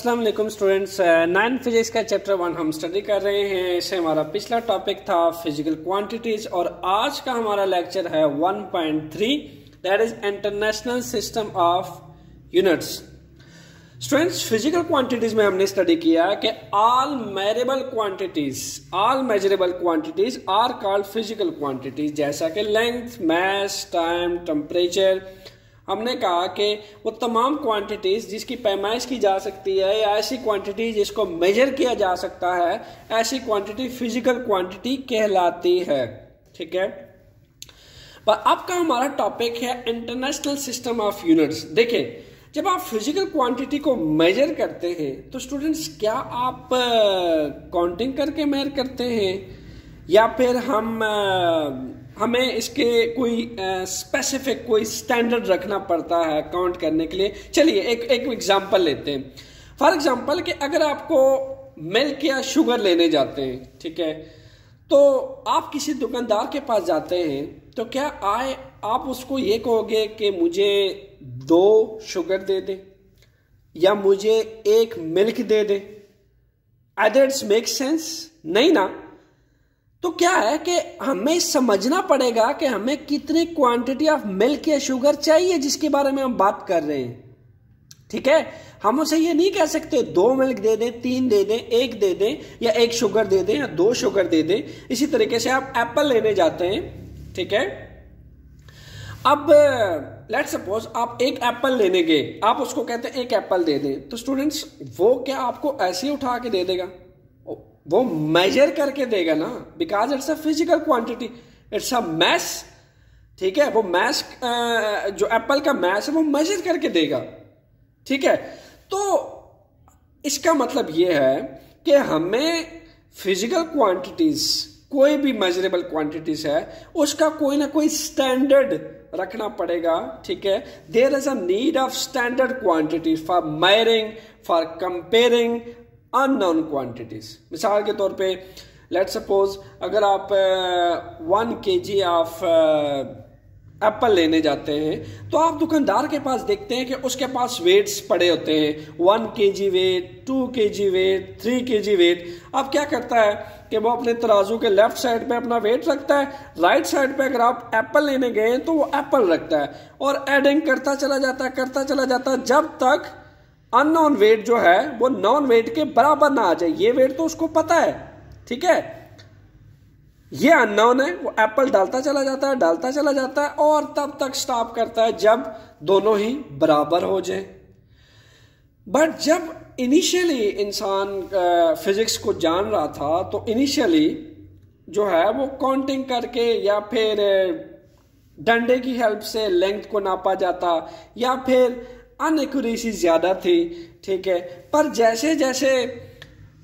Aslam students nine physics का chapter one हम study कर रहे हैं इसे हमारा पिछला टॉपिक था फिजिकल क्वांटिटीज और आज का हमारा लेक्चर है 1.3 point three that is international system of units students physical quantities में हमने स्टडी किया कि all measurable quantities all measurable quantities are called physical quantities जैसा कि लेंथ मैस टाइम टेम्परेचर हमने कहा कि वो तमाम क्वांटिटीज़ जिसकी पैमाइश की जा सकती है या ऐसी क्वांटिटी जिसको मेजर किया जा सकता है ऐसी क्वांटिटी फिजिकल क्वांटिटी कहलाती है ठीक है पर अब का हमारा टॉपिक है इंटरनेशनल सिस्टम ऑफ यूनिट्स देखें जब आप फिजिकल क्वांटिटी को मेजर करते हैं तो स्टूडेंट्स क्या आप काउंटिंग uh, करके मेजर करते हैं या फिर हम uh, हमें इसके कोई स्पेसिफिक कोई स्टैंडर्ड रखना पड़ता है काउंट करने के लिए चलिए एक एक एग्जांपल लेते हैं फॉर एग्जांपल कि अगर आपको मिल्क या शुगर लेने जाते हैं ठीक है तो आप किसी दुकानदार के पास जाते हैं तो क्या आए आप उसको ये कहोगे कि मुझे दो शुगर दे दे या मुझे एक मिल्क दे दे अदर मेक सेंस नहीं ना तो क्या है कि हमें समझना पड़ेगा कि हमें कितनी क्वांटिटी ऑफ मिल्क या शुगर चाहिए जिसके बारे में हम बात कर रहे हैं ठीक है हम उसे ये नहीं कह सकते दो मिल्क दे दें तीन दे दें एक दे दें या एक शुगर दे दें या दो शुगर दे दें इसी तरीके से आप एप्पल लेने जाते हैं ठीक है अब लेट सपोज आप एक एप्पल लेने गए आप उसको कहते हैं एक एप्पल दे दें तो स्टूडेंट्स वो क्या आपको ऐसे ही उठा के दे देगा वो मेजर करके देगा ना because it's a physical quantity it's a mass ठीक है वो मैस जो एप्पल का मैस है वो मेजर करके देगा ठीक है तो इसका मतलब ये है कि हमें फिजिकल क्वांटिटीज कोई भी मेजरेबल क्वांटिटीज है उसका कोई ना कोई स्टैंडर्ड रखना पड़ेगा ठीक है there is a need of standard quantity for measuring for comparing unknown quantities मिसाल के तौर पे लेट सपोज अगर आप one K G of Apple लेने जाते हैं तो आप दुकानदार के पास देखते हैं कि उसके पास वेट्स पड़े होते हैं one K ji wait to के जी वेट थ्री के जी वेट अब क्या करता है कि वो अपने तराजू के लेफ्ट साइड पे अपना वेट रखता है राइट साइड पे अगर आप एप्पल लेने गए तो वो एप्पल रखता है और एडिंग करता चला जाता है करता चला जाता है जब तक अननोन वेट जो है वो नॉन वेट के बराबर ना आ जाए ये वेट तो उसको पता है ठीक है ये अननोन है वो एप्पल डालता चला जाता है डालता चला जाता है और तब तक स्टॉप करता है जब दोनों ही बराबर हो जाए बट जब इनिशियली इंसान फिजिक्स को जान रहा था तो इनिशियली जो है वो काउंटिंग करके या फिर डंडे की हेल्प से लेंथ को नापा जाता या फिर अनएक्यूरेसी ज़्यादा थी ठीक है पर जैसे जैसे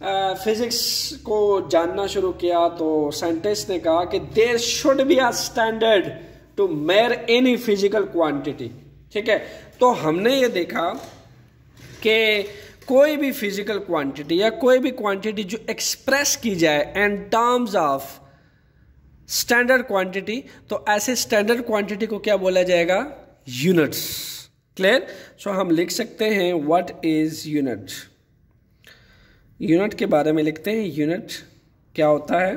फिज़िक्स को जानना शुरू किया तो साइंटिस्ट ने कहा कि there should be a standard to measure any physical quantity ठीक है तो हमने ये देखा कि कोई भी फिजिकल क्वांटिटी या कोई भी क्वांटिटी जो एक्सप्रेस की जाए in terms of standard quantity तो ऐसे स्टैंडर्ड क्वांटिटी को क्या बोला जाएगा यूनिट्स क्लियर सो हम लिख सकते हैं व्हाट इज यूनिट यूनिट के बारे में लिखते हैं यूनिट क्या होता है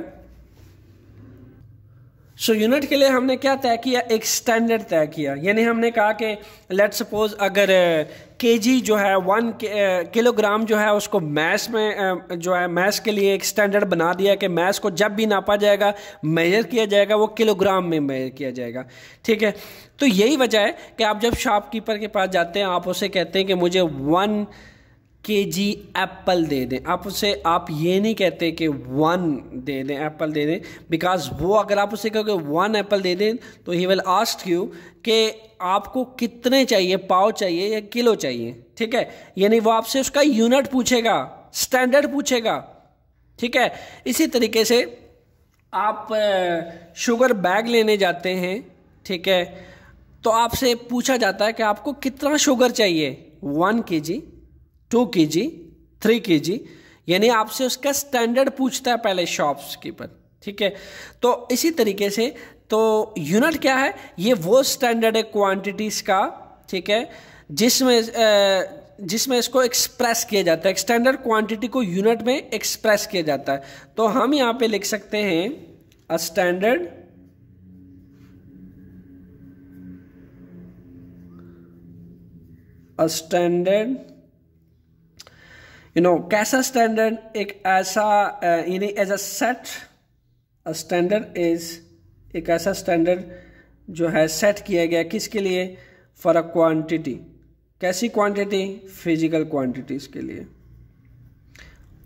सो so, यूनिट के लिए हमने क्या तय किया एक स्टैंडर्ड तय किया यानी हमने कहा कि लेट सपोज अगर के जो है वन किलोग्राम जो है उसको मैस में जो है मैस के लिए एक स्टैंडर्ड बना दिया कि मैस को जब भी नापा जाएगा मेजर किया जाएगा वो किलोग्राम में मेजर किया जाएगा ठीक है तो यही वजह है कि आप जब शॉपकीपर के पास जाते हैं आप उसे कहते हैं कि मुझे वन के जी एप्पल दे दें आप उसे आप ये नहीं कहते कि वन दे दें एप्पल दे दें बिकॉज वो अगर आप उसे कहोगे वन एप्पल दे दें तो ही विल आस्ट यू कि आपको कितने चाहिए पाव चाहिए या किलो चाहिए ठीक है यानी वो आपसे उसका यूनिट पूछेगा स्टैंडर्ड पूछेगा ठीक है इसी तरीके से आप शुगर बैग लेने जाते हैं ठीक है तो आपसे पूछा जाता है कि आपको कितना शुगर चाहिए वन के जी टू के जी थ्री के जी यानी आपसे उसका स्टैंडर्ड पूछता है पहले शॉप्स कीपर ठीक है तो इसी तरीके से तो यूनिट क्या है ये वो स्टैंडर्ड है क्वांटिटीज़ का ठीक है जिसमें जिसमें इसको एक्सप्रेस किया जाता है स्टैंडर्ड क्वांटिटी को यूनिट में एक्सप्रेस किया जाता है तो हम यहां पे लिख सकते हैं a standard a you know कैसा स्टैंडर्ड एक ऐसा यानी as a set standard is एक ऐसा स्टैंडर्ड जो है सेट किया गया किसके लिए फॉर अ क्वांटिटी कैसी क्वांटिटी फिजिकल क्वांटिटीज़ के लिए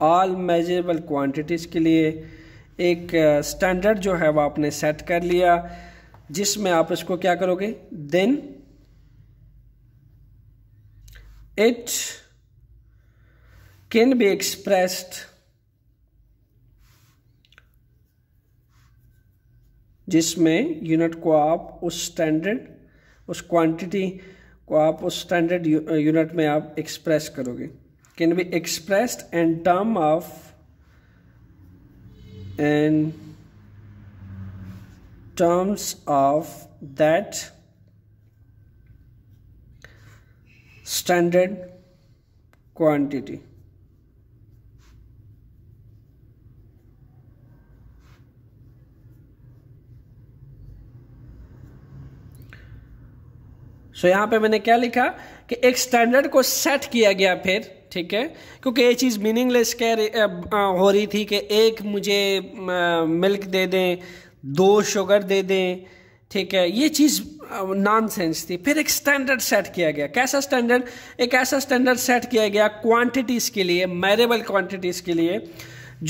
ऑल मेजरेबल क्वांटिटीज़ के लिए एक स्टैंडर्ड जो है वो आपने सेट कर लिया जिसमें आप इसको क्या करोगे then it can be expressed जिसमें यूनिट को आप उस स्टैंडर्ड उस क्वांटिटी को आप उस स्टैंडर्ड यूनिट uh, में आप एक्सप्रेस करोगे can be expressed in term of in terms of that standard quantity so यहाँ पे मैंने क्या लिखा कि एक स्टैंडर्ड को सेट किया गया फिर ठीक है क्योंकि ये चीज़ मीनिंगलेस कह रही हो रही थी कि एक मुझे मिल्क दे दें दो शुगर दे दें ठीक है ये चीज़ नॉनसेंस थी फिर एक स्टैंडर्ड सेट किया गया कैसा स्टैंडर्ड एक ऐसा स्टैंडर्ड सेट किया गया क्वांटिटीज़ के लिए मैरेबल क्वांटिटीज़ के लिए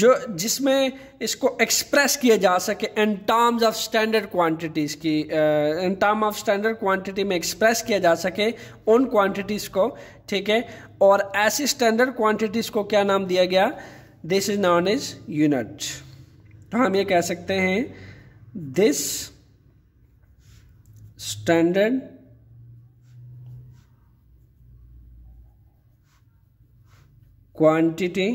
जो जिसमें इसको एक्सप्रेस किया जा सके in terms of standard quantities की in term of standard quantity में एक्सप्रेस किया जा सके उन क्वांटिटीज़ को ठीक है और ऐसी स्टैंडर्ड क्वांटिटीज़ को क्या नाम दिया गया this is known is unit तो हम ये कह सकते हैं this standard quantity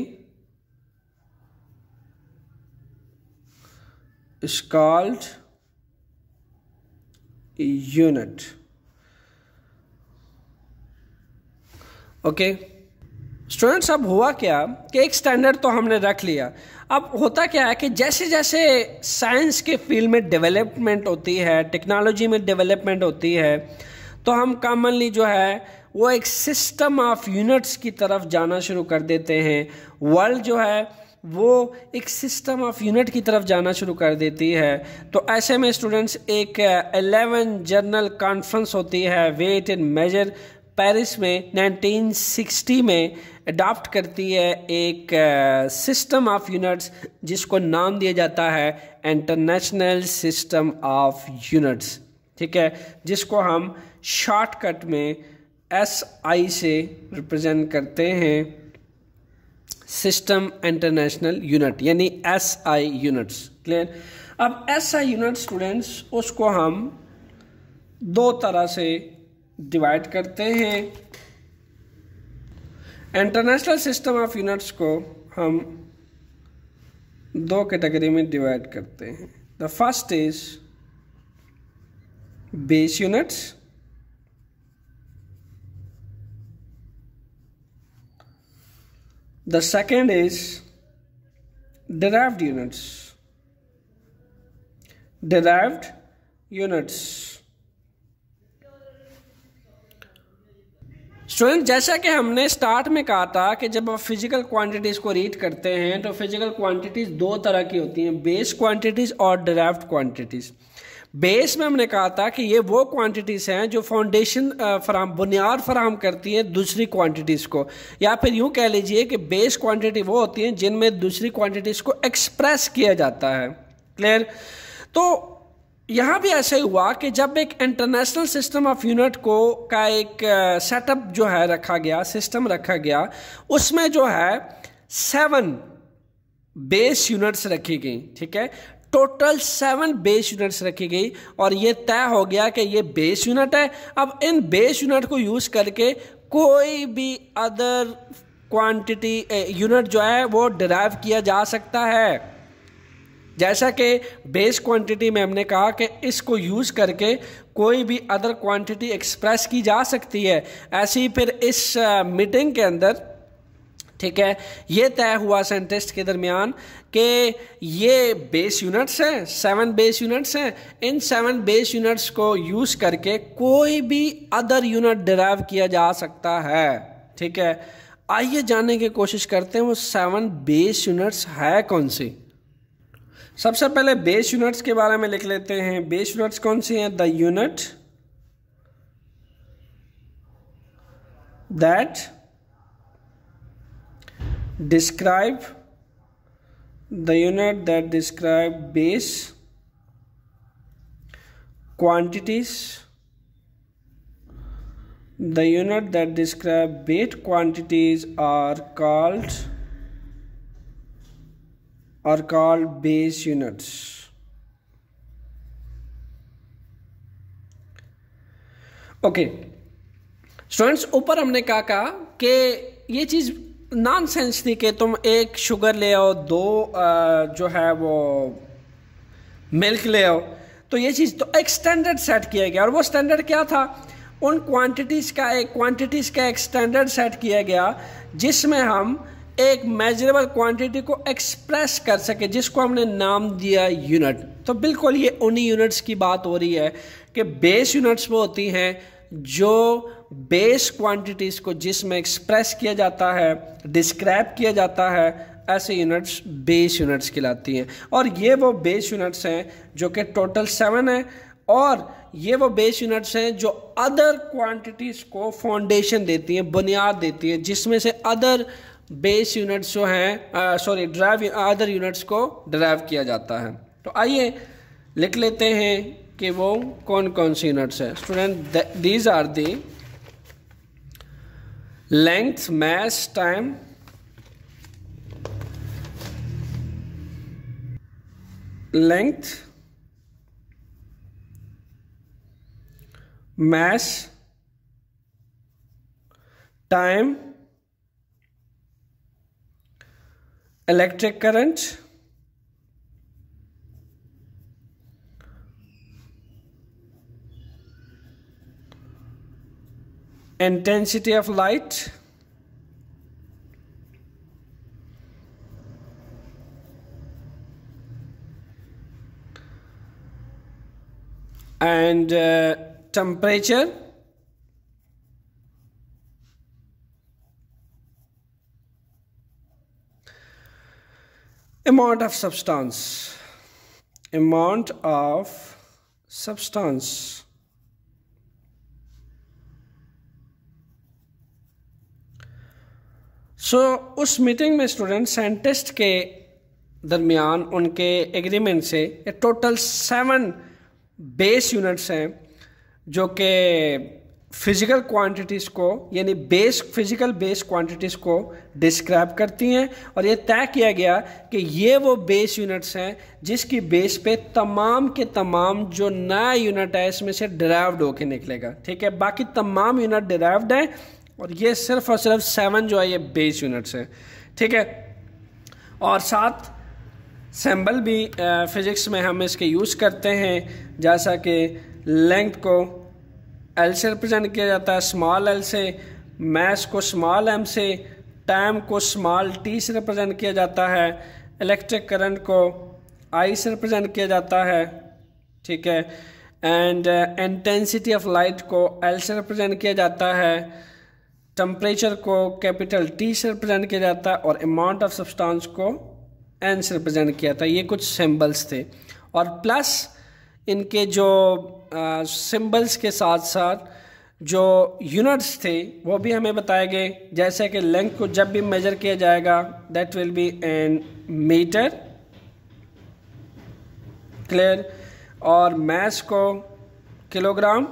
is called unit okay students अब हुआ क्या कि एक स्टैंडर्ड तो हमने रख लिया अब होता क्या है कि जैसे जैसे साइंस के फील्ड में डेवलपमेंट होती है टेक्नोलॉजी में डेवलपमेंट होती है तो हम कॉमनली जो है वो एक सिस्टम ऑफ यूनिट्स की तरफ जाना शुरू कर देते हैं वर्ल्ड जो है वो एक सिस्टम ऑफ यूनिट की तरफ जाना शुरू कर देती है तो ऐसे में स्टूडेंट्स एक एलेवन जर्नल कॉन्फ्रेंस होती है वेट एंड मेजर पेरिस में 1960 में अडॉप्ट करती है एक सिस्टम ऑफ यूनिट्स जिसको नाम दिया जाता है इंटरनेशनल सिस्टम ऑफ यूनिट्स ठीक है जिसको हम शॉर्टकट में एस आई से रिप्रेजेंट करते हैं सिस्टम इंटरनेशनल यूनिट यानी एस आई यूनिट्स क्लियर अब एस आई यूनिट स्टूडेंट्स उसको हम दो तरह से डिवाइड करते हैं इंटरनेशनल सिस्टम ऑफ यूनिट्स को हम दो कैटेगरी में डिवाइड करते हैं the first is base units The second is derived units. Derived units. Student जैसा कि हमने स्टार्ट में कहा था कि जब आप फिजिकल क्वांटिटीज को रीड करते हैं तो फिजिकल क्वांटिटीज दो तरह की होती हैं बेस क्वांटिटीज और डराफ्ट क्वांटिटीज़ बेस में हमने कहा था कि ये वो क्वांटिटीज़ हैं जो फाउंडेशन फराम बुनियाद फराम करती हैं दूसरी क्वांटिटीज़ को या फिर यूं कह लीजिए कि बेस क्वांटिटी वो होती हैं जिनमें दूसरी क्वांटिटीज़ को एक्सप्रेस किया जाता है क्लियर तो यहाँ भी ऐसा ही हुआ कि जब एक इंटरनेशनल सिस्टम ऑफ यूनिट को का एक सेटअप जो है रखा गया सिस्टम रखा गया उसमें जो है सेवन बेस यूनिट्स रखी गई ठीक है टोटल सेवन बेस यूनिट्स रखी गई और ये तय हो गया कि ये बेस यूनिट है अब इन बेस यूनिट को यूज़ करके कोई भी अदर क्वांटिटी यूनिट जो है वो डिराइव किया जा सकता है जैसा कि बेस क्वांटिटी में हमने कहा कि इसको यूज़ करके कोई भी अदर क्वांटिटी एक्सप्रेस की जा सकती है ऐसे ही फिर इस मीटिंग के अंदर ठीक है ये तय हुआ साइंटिस्ट के दरमियान कि ये बेस यूनिट्स हैं सेवन बेस यूनिट्स हैं इन सेवन बेस यूनिट्स को यूज़ करके कोई भी अदर यूनिट डिराइव किया जा सकता है ठीक है आइए जानने की कोशिश करते हैं वो सेवन बेस यूनिट्स है कौन सी सबसे पहले बेस यूनिट्स के बारे में लिख लेते हैं बेस यूनिट्स कौन सी हैं the unit that describe the unit that describe base quantities the unit that describe weight quantities are called are called base units okay okay. Students ऊपर हमने कहा, कहा कि ये चीज़ नॉन सेंस थी कि तुम एक शुगर ले आओ दो जो है वो मिल्क ले आओ तो ये चीज़ तो एक स्टैंडर्ड सेट किया गया और वो स्टैंडर्ड क्या था उन क्वांटिटीज़ का एक क्वांटिटीज़ का एक स्टैंडर्ड सेट किया गया जिसमें हम एक मेजरेबल क्वांटिटी को एक्सप्रेस कर सके जिसको हमने नाम दिया यूनिट तो बिल्कुल ये उन्हीं यूनिट्स की बात हो रही है कि बेस यूनिट्स वो होती हैं जो बेस क्वांटिटीज़ को जिसमें एक्सप्रेस किया जाता है डिस्क्राइब किया जाता है ऐसे यूनिट्स बेस यूनिट्स कहलाती हैं और ये वो बेस यूनिट्स हैं जो कि टोटल सेवन है और ये वो बेस यूनिट्स हैं जो अदर क्वांटिटीज़ को फाउंडेशन देती हैं बुनियाद देती हैं जिसमें से अदर बेस यूनिट्स जो हैं सॉरी ड्राइव अदर यूनिट्स को ड्राइव किया जाता है तो आइए लिख लेते हैं कि वो कौन कौन सी यूनिट्स हैं student these are the length mass time length mass time electric current intensity of light and uh, temperature amount of substance amount of substance so so, उस मीटिंग में स्टूडेंट साइंटिस्ट के दरमियान उनके एग्रीमेंट से ये total seven base units हैं जो कि फिज़िकल क्वांटिटीज़ को यानी बेस फिज़िकल बेस क्वांटिटीज़ को डिस्क्राइब करती हैं और ये तय किया गया कि ये वो बेस यूनिट्स हैं जिसकी बेस पे तमाम के तमाम जो नया यूनिट है इसमें से डिराइव्ड होके निकलेगा ठीक है बाकी तमाम यूनिट डिराइव्ड हैं और ये सिर्फ और सिर्फ सेवन जो है ये बेस यूनिट्स हैं ठीक है और साथ सैम्बल भी फिज़िक्स में हम इसके यूज़ करते हैं जैसा कि लेंथ को एल से रिप्रेजेंट किया जाता है स्मॉल एल से मैस को स्मॉल एम से टाइम को स्मॉल टी से रिप्रेजेंट किया जाता है इलेक्ट्रिक करंट को आई से रिप्रेजेंट किया जाता है ठीक है एंड इंटेंसिटी ऑफ लाइट को एल से रिप्रेजेंट किया जाता है टेम्परेचर को कैपिटल टी से रिप्रेजेंट किया जाता है और अमाउंट ऑफ सब्सटेंस को एन से रिप्रेजेंट किया जाता है ये कुछ सिंबल्स थे और प्लस इनके जो सिंबल्स के साथ साथ जो यूनिट्स थे वो भी हमें बताए गए जैसे कि लेंथ को जब भी मेजर किया जाएगा that will be in meter clear और मैस को किलोग्राम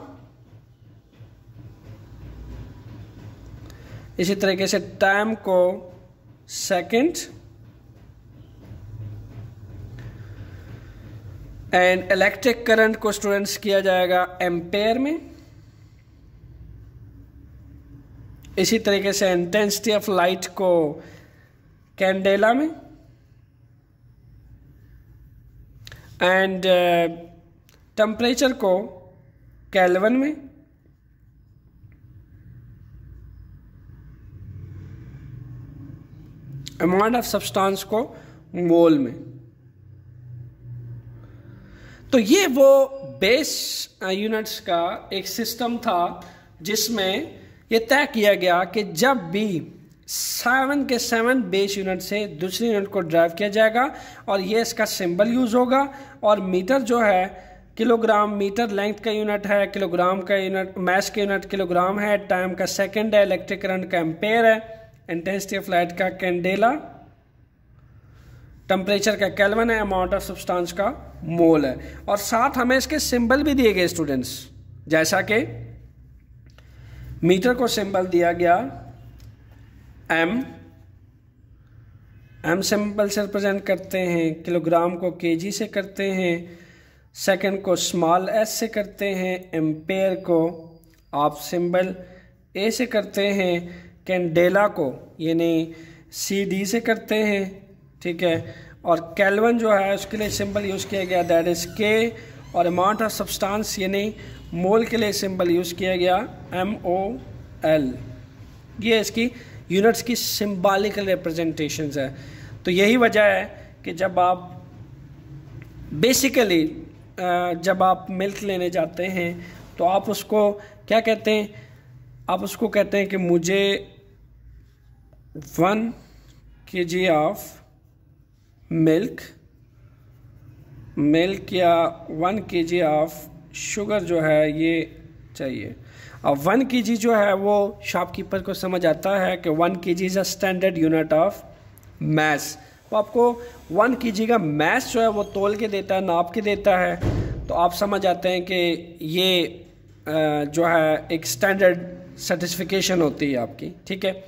इसी तरीके से टाइम को सेकंड एंड इलेक्ट्रिक करंट को स्टूडेंट्स किया जाएगा एम्पेयर में इसी तरीके से इंटेंसिटी ऑफ लाइट को कैंडेला में एंड टेम्परेचर uh, को कैलवन में अमाउंट ऑफ सब्सटेंस को मोल में तो ये वो बेस यूनिट्स uh, का एक सिस्टम था जिसमें यह तय किया गया कि जब भी सेवन के सेवन बेस यूनिट से दूसरी यूनिट को ड्राइव किया जाएगा और ये इसका सिंबल यूज़ होगा और मीटर जो है किलोग्राम मीटर लेंथ का यूनिट है किलोग्राम का यूनिट मैस का यूनिट किलोग्राम है टाइम का सेकंड है इलेक्ट्रिक करंट का एम्पेयर है इंटेंसिटी ऑफ लाइट का कैंडेला टेम्परेचर का कैलवन है अमाउंट ऑफ सब्सटेंस का मोल है और साथ हमें इसके सिंबल भी दिए गए स्टूडेंट्स जैसा कि मीटर को सिंबल दिया गया एम एम सिंबल से रिप्रेजेंट करते हैं किलोग्राम को केजी से करते हैं सेकंड को स्मॉल एस से करते हैं एम्पेयर को आप सिंबल ए से करते हैं कैंडेला को यानी सी डी से करते हैं ठीक है और कैलवन जो है उसके लिए सिंबल यूज़ किया गया दैट इज़ के और अमाउंट ऑफ सब्सटेंस यानी मोल के लिए सिंबल यूज़ किया गया एम ओ एल ये इसकी यूनिट्स की सिम्बालिकल रिप्रेजेंटेशन है तो यही वजह है कि जब आप बेसिकली जब आप मिल्क लेने जाते हैं तो आप उसको क्या कहते हैं आप उसको कहते हैं कि मुझे one K G of milk milk या one K G of sugar जो है ये चाहिए अब वन के जी जो है वो शॉपकीपर को समझ आता है कि one K G is a standard unit of mass वो तो आपको वन के जी का मैस जो है वो तोल के देता है नाप के देता है तो आप समझ आते हैं कि ये जो है एक स्टैंडर्ड सर्टिफिकेशन होती है आपकी ठीक है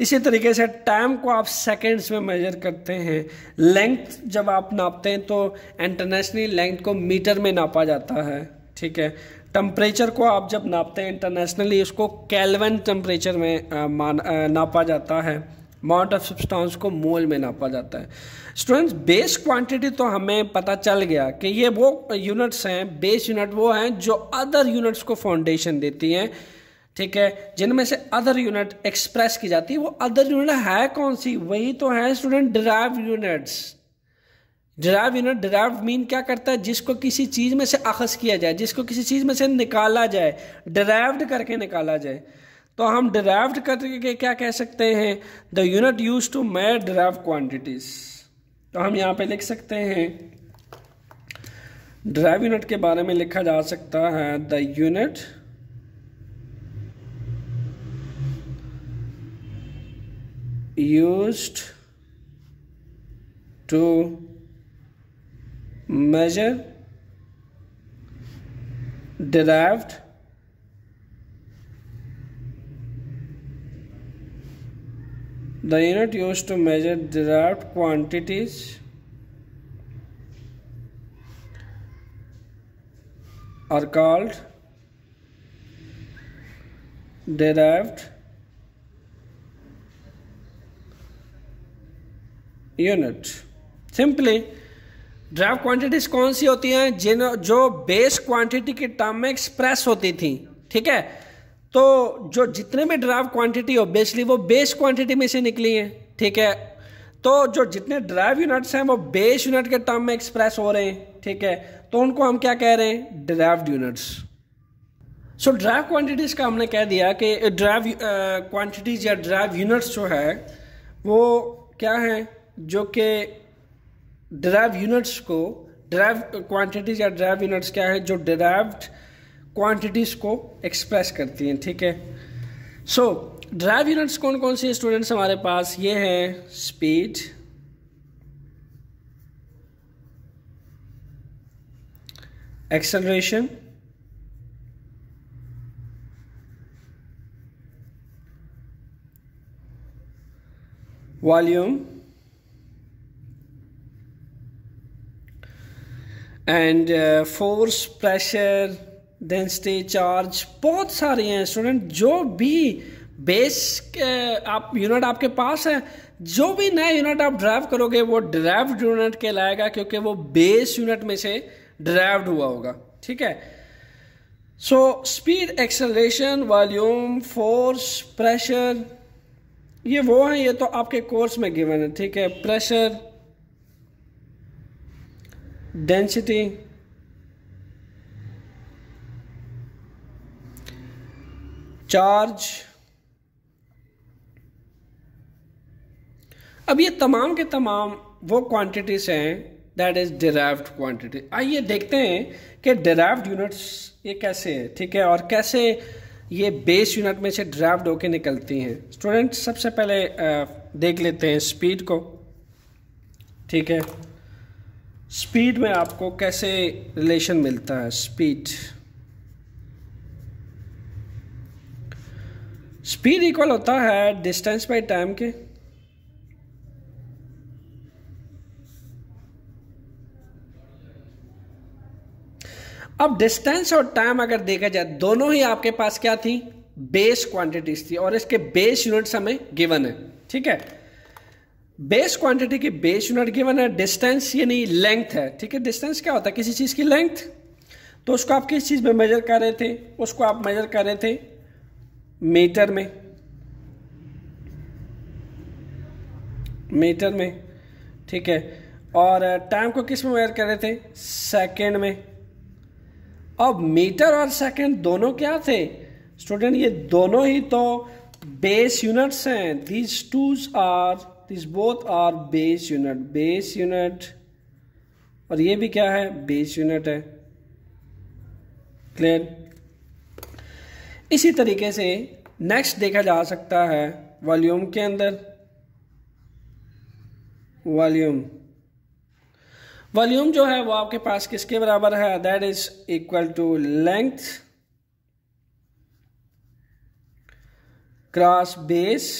इसी तरीके से टाइम को आप सेकेंड्स में मेजर करते हैं लेंथ जब आप नापते हैं तो इंटरनेशनल लेंथ को मीटर में नापा जाता है ठीक है टम्परेचर को आप जब नापते हैं इंटरनेशनली उसको कैलवन टम्परेचर में नापा जाता है माउंट ऑफ सब्सटेंस को मोल में नापा जाता है स्टूडेंट्स बेस क्वांटिटी तो हमें पता चल गया कि ये वो यूनिट्स हैं बेस यूनिट वो हैं जो अदर यूनिट्स को फाउंडेशन देती हैं ठीक है जिनमें से अदर यूनिट एक्सप्रेस की जाती है वो अदर यूनिट है कौन सी वही तो है student derive units derive unit derive mean क्या करता है जिसको किसी चीज़ में से अखज किया जाए जिसको किसी चीज़ में से निकाला जाए डिराइव्ड करके निकाला जाए तो हम डिराइव्ड करके क्या कह सकते हैं the unit use to measure derive quantities तो हम यहाँ पे लिख सकते हैं डिराइव यूनिट के बारे में लिखा जा सकता है the unit used to measure derived the unit used to measure derived quantities are called derived unit simply derived quantities कौन सी होती हैं जिन जो बेस क्वांटिटी के टर्म में एक्सप्रेस होती थी ठीक है तो जो जितने भी ड्राफ्ट क्वांटिटी हो बेसली वो बेस क्वांटिटी में से निकली है ठीक है तो जो जितने ड्राइव यूनिट्स हैं वो बेस यूनिट के टर्म में एक्सप्रेस हो रहे हैं ठीक है तो उनको हम क्या कह रहे हैं derived units so derive quantities का हमने कह दिया कि ड्राइव क्वांटिटीज uh, या ड्राइव यूनिट्स जो है वो क्या है जो कि डराइव यूनिट्स को डराइव क्वांटिटीज या डराइव यूनिट्स क्या है जो डराइव्ड क्वांटिटीज को एक्सप्रेस करती हैं ठीक है सो ड्राइव यूनिट्स कौन कौन सी स्टूडेंट्स हमारे पास ये हैं speed acceleration volume and force pressure density charge बहुत सारे हैं स्टूडेंट जो भी बेस uh, आप यूनिट आपके पास है जो भी नया यूनिट आप ड्राइव करोगे वो ड्राइव यूनिट के लाएगा क्योंकि वो बेस यूनिट में से ड्राइव हुआ होगा ठीक है so speed acceleration volume force pressure ये वो हैं ये तो आपके कोर्स में गिवन है ठीक है प्रेशर density चार्ज अब ये तमाम के तमाम वो क्वांटिटीज हैं दैट इज डिराइव्ड क्वांटिटी आइए देखते हैं कि डिराइव्ड यूनिट्स ये कैसे हैं ठीक है और कैसे ये बेस यूनिट में से डिराइव्ड होके निकलती हैं स्टूडेंट सबसे पहले देख लेते हैं स्पीड को ठीक है स्पीड में आपको कैसे रिलेशन मिलता है स्पीड स्पीड इक्वल होता है डिस्टेंस बाय टाइम के अब डिस्टेंस और टाइम अगर देखा जाए दोनों ही आपके पास क्या थी बेस क्वांटिटीज थी और इसके बेस यूनिट्स हमें गिवन है ठीक है बेस क्वांटिटी की बेस यूनिट गिवन है डिस्टेंस यानी लेंथ है ठीक है डिस्टेंस क्या होता है किसी चीज़ की लेंथ तो उसको आप किस चीज़ में मेजर कर रहे थे उसको आप मेजर कर रहे थे मीटर में मीटर में ठीक है और टाइम को किस में मेजर कर रहे थे सेकेंड में अब मीटर और सेकेंड दोनों क्या थे स्टूडेंट ये दोनों ही तो बेस यूनिट्स हैं these twos are this both are base unit base unit और ये भी क्या है बेस यूनिट है क्लियर इसी तरीके से नेक्स्ट देखा जा सकता है वॉल्यूम के अंदर वॉल्यूम वॉल्यूम जो है वो आपके पास किसके बराबर है that is equal to length cross base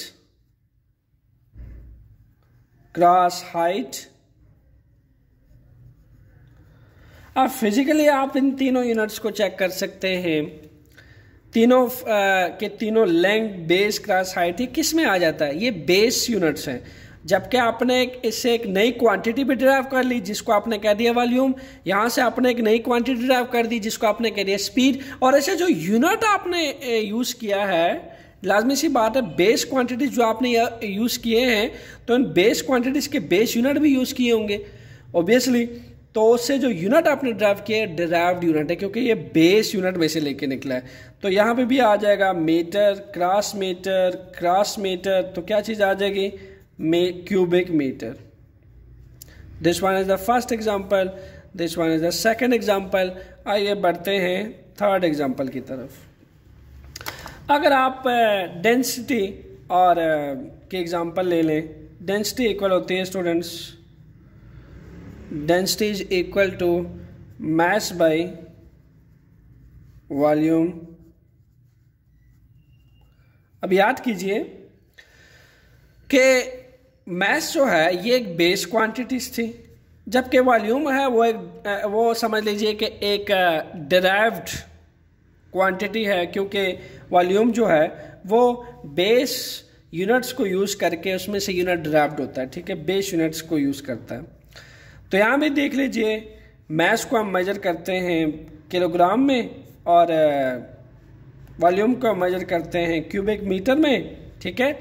cross height अब फिजिकली आप इन तीनों यूनिट्स को चेक कर सकते हैं तीनों uh, के तीनों लेंथ बेस क्रॉस हाइट ये किस में आ जाता है ये बेस यूनिट्स हैं जबकि आपने इससे एक नई क्वांटिटी भी ड्राइव कर ली जिसको आपने कह दिया वॉल्यूम यहाँ से आपने एक नई क्वांटिटी ड्राइव कर दी जिसको आपने कह दिया स्पीड और ऐसे जो यूनिट आपने यूज़ uh, किया है लाजमी सी बात है बेस क्वांटिटीज जो आपने यूज़ किए हैं तो इन बेस क्वांटिटीज़ के बेस यूनिट भी यूज़ किए होंगे ओबियसली तो उससे जो यूनिट आपने ड्राइव किया है डिराइव्ड यूनिट है क्योंकि ये बेस यूनिट में से लेके निकला है तो यहाँ पे भी आ जाएगा meter cross meter cross meter तो क्या चीज़ आ जाएगी मे cubic meter this one is the first example this one is the second example आइए बढ़ते हैं थर्ड एग्जाम्पल की तरफ अगर आप डेंसिटी और के एग्ज़ाम्पल ले लें डेंसिटी इक्वल होती है students density is equal to mass by volume अब याद कीजिए कि मैस जो है ये एक बेस क्वांटिटीज थी जबकि वॉल्यूम है वो एक वो समझ लीजिए कि एक डिराइव्ड क्वांटिटी है क्योंकि वॉल्यूम जो है वो बेस यूनिट्स को यूज़ करके उसमें से यूनिट ड्राफ्ट होता है ठीक है बेस यूनिट्स को यूज़ करता है तो यहाँ भी देख लीजिए मैस को हम मेजर करते हैं किलोग्राम में और वॉल्यूम को मेजर करते हैं क्यूबिक मीटर में ठीक है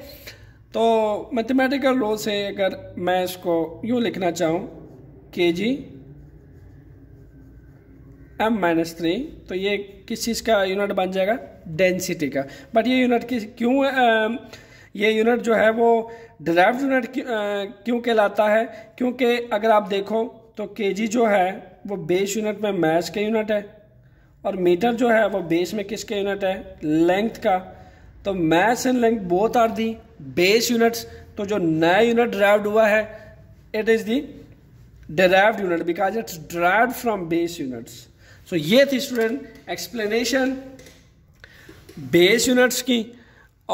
तो मैथमेटिकल रोल से अगर मैं इसको यूँ लिखना चाहूँ के जी एम माइनस थ्री तो ये किस चीज़ का यूनिट बन जाएगा डेंसिटी का बट ये यूनिट किस क्यों ये यूनिट जो है वो डिराइव्ड यूनिट क्यों कहलाता है क्योंकि अगर आप देखो तो के जो है वो बेस यूनिट में मैच के यूनिट है और मीटर जो है वो बेस में किसके यूनिट है लेंथ का तो mass and length both are the base units तो जो नया यूनिट ड्राइव हुआ है it is the derive unit because it's derive from base units तो ये थी स्टूडेंट एक्सप्लेनेशन बेस यूनिट्स की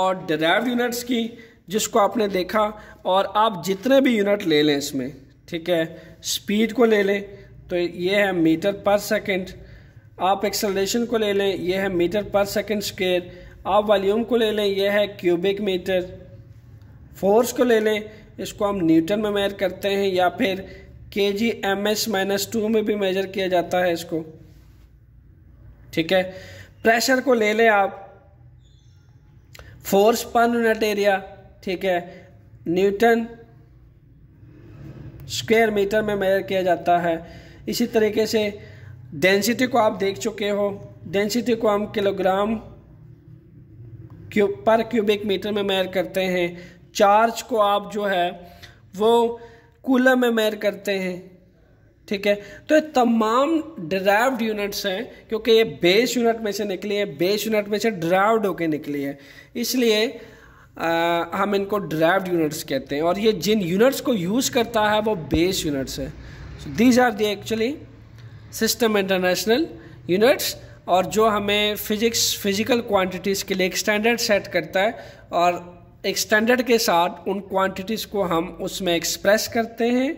और डराइव यूनिट्स की जिसको आपने देखा और आप जितने भी यूनिट ले लें इसमें ठीक है स्पीड को ले लें तो ये है मीटर पर सेकंड आप एक्सलेशन को ले लें ये है मीटर पर सेकंड स्केयर आप वॉल्यूम को ले लें ये है क्यूबिक मीटर फोर्स को ले लें इसको हम न्यूटन में मेजर करते हैं या फिर K G M S minus two में भी मेजर किया जाता है इसको ठीक है प्रेशर को ले लें आप फोर्स पर यूनिट एरिया ठीक है न्यूटन स्क्वायर मीटर में मेयर किया जाता है इसी तरीके से डेंसिटी को आप देख चुके हो डेंसिटी को हम किलोग्राम क्यू पर क्यूबिक मीटर में मेयर करते हैं चार्ज को आप जो है वो कूलर में मेयर करते हैं ठीक है तो ये तमाम डिराइव्ड यूनिट्स हैं क्योंकि ये बेस यूनिट में से निकली है बेस यूनिट में से डिराइव्ड होकर निकली है इसलिए हम इनको डिराइव्ड यूनिट्स कहते हैं और ये जिन यूनिट्स को यूज़ करता है वो बेस यूनिट्स है these are the actually system international units और जो हमें फिजिक्स फिजिकल क्वांटिटीज़ के लिए एक स्टैंडर्ड सेट करता है और एक स्टैंडर्ड के साथ उन क्वांटिटीज़ को हम उसमें एक्सप्रेस करते हैं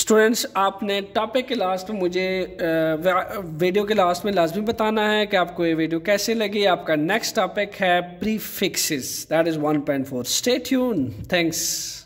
स्टूडेंट्स आपने टॉपिक के लास्ट में मुझे वीडियो के लास्ट में लाजमी बताना है कि आपको ये वीडियो कैसे लगी आपका नेक्स्ट टॉपिक है prefixes that is one point four stay tune thanks